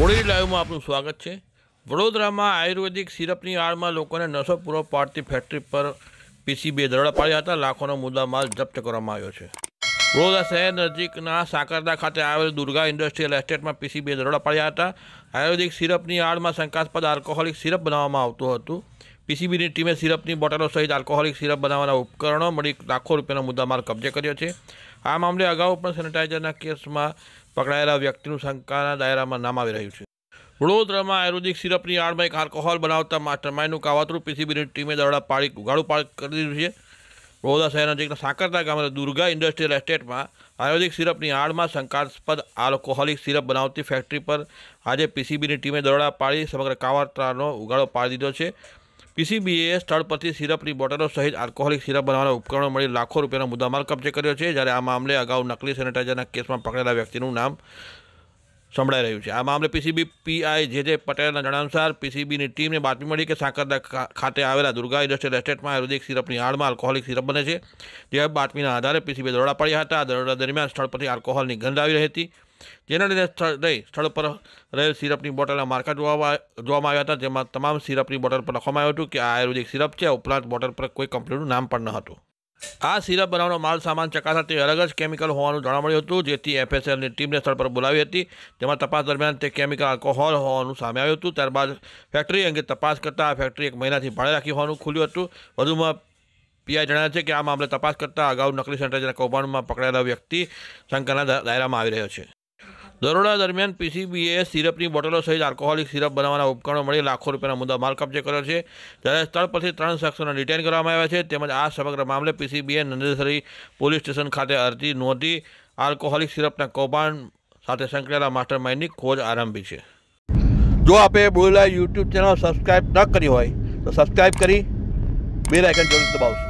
મોડી લાઈવમાં આપનું સ્વાગત છે વડોદરામાં આયુર્વેદિક સિરપની આડમાં લોકોને નશો પૂરો પાડતી ફેક્ટરી પર પીસી બે દરોડા પાડ્યા હતા લાખોનો મુદ્દા મુદ્દામાલ જપ્ત કરવામાં આવ્યો છે વડોદરા શહેર નજીકના સાકરદા ખાતે આવેલ દુર્ગા ઇન્ડસ્ટ્રીયલ એસ્ટેટમાં પીસી બે દરોડા પાડ્યા હતા આયુર્વેદિક સિરપની આડમાં શંકાસ્પદ આલ્કોહોલિક સિરપ બનાવવામાં આવતું હતું પીસીબીની ટીમે સિરપની બોટલો સહિત આલ્કોહોલિક સિરપ બનાવવાના ઉપકરણો મળી લાખો રૂપિયાનો મુદ્દામાલ કબજે કર્યો છે આ મામલે અગાઉ પણ સેનિટાઇઝરના કેસમાં પકડાયેલા વ્યક્તિનું શંકાના દાયરામાં નામ આવી રહ્યું છે વડોદરામાં આયુર્વેદિક સિરપની આડમાં એક આલ્કોહોલ બનાવતા માસ્ટરમાઇન્ડનું કાવાતરું પીસીબીની ટીમે દરોડા પાડી ઉઘાડું પાડ કરી દીધું છે વડોદરા શહેર નજીકના સાંકરતા ગામના દુર્ગા ઇન્ડસ્ટ્રીયલ એસ્ટેટમાં આયુર્વેદિક સિરપની આડમાં શંકાસ્પદ આલ્કોહોલિક સિરપ બનાવતી ફેક્ટરી પર આજે પીસીબીની ટીમે દરોડા પાડી સમગ્ર કાવાતરાનો ઉગાડો પાડી દીધો છે પીસીબીએ સ્થળ પરથી સિરપની બોટલો સહિત આલ્કોહોલિક સિરપ બનાવવાના ઉપકરણો મળી લાખો રૂપિયાનો મુદ્દામાલ કબજે કર્યો છે જ્યારે આ મામલે અગાઉ નકલી સેનેટાઇઝરના કેસમાં પકડેલા વ્યક્તિનું નામ સંભળાઈ રહ્યું છે આ મામલે પીસીબી પીઆઈ જે જે પટેલના જણાનુસાર પીસીબીની ટીમને બાતમી મળી કે સાંકરદા ખાતે આવેલા દુર્ગા ઇન્ડસ્ટ્રીયલ એસ્ટેટમાં આયુર્વેદિક સિરપની આડમાં આલ્કોહોલિક સિરપ બને છે જે બાતમીના આધારે પીસીબી દરોડા પડ્યા હતા દરોડા દરમિયાન સ્થળ પરથી આલ્કોહોલની ગંધ આવી રહી હતી જેના લીધે નહીં સ્થળ પર રહેલ સિરપની બોટલના માર્કા જોવા જોવામાં આવ્યા હતા જેમાં તમામ સિરપની બોટલ પર લખવામાં આવ્યું હતું કે આ આયુર્વેદિક સિરપ છે ઉપરાંત બોટલ પર કોઈ કંપનીનું નામ પણ ન હતું આ સિરપ બનાવવાનો માલ સામાન ચકાસા તે અલગ જ કેમિકલ હોવાનું જાણવા મળ્યું હતું જેથી એફએસએલની ટીમને સ્થળ પર બોલાવી હતી તેમાં તપાસ દરમિયાન તે કેમિકલ આલ્કોહોલ હોવાનું સામે આવ્યું હતું ત્યારબાદ ફેક્ટરી અંગે તપાસ કરતાં આ ફેક્ટરી એક મહિનાથી ભાડે રાખી હોવાનું ખુલ્યું હતું વધુમાં પીઆઈ જણાવે છે કે આ મામલે તપાસ કરતાં અગાઉ નકલી સેન્ટરના કૌભાંડમાં પકડાયેલા વ્યક્તિ શંકાના દાયરામાં આવી રહ્યો છે દરોડા દરમિયાન પીસીબીએ સિરપની બોટલો સહિત આલ્કોહોલિક સિરપ બનાવવાના ઉપકરણો મળી લાખો રૂપિયાના મુદ્દા માલ કબજે કર્યો છે જ્યારે સ્થળ પરથી ત્રણ શખ્સોને ડિટેન કરવામાં આવ્યા છે તેમજ આ સમગ્ર મામલે પીસીબીએ નંદેસરી પોલીસ સ્ટેશન ખાતે અરજી નોંધી આલ્કોહોલિક સિરપના કૌભાંડ સાથે સંકળાયેલા માસ્ટર માઇન્ડની ખોજ આરંભી છે જો આપે બોલેલા યુટ્યુબ ચેનલ સબસ્ક્રાઈબ ન કરી હોય તો સબસ્ક્રાઈબ કરી બે આઇકન જરૂર દબાવશો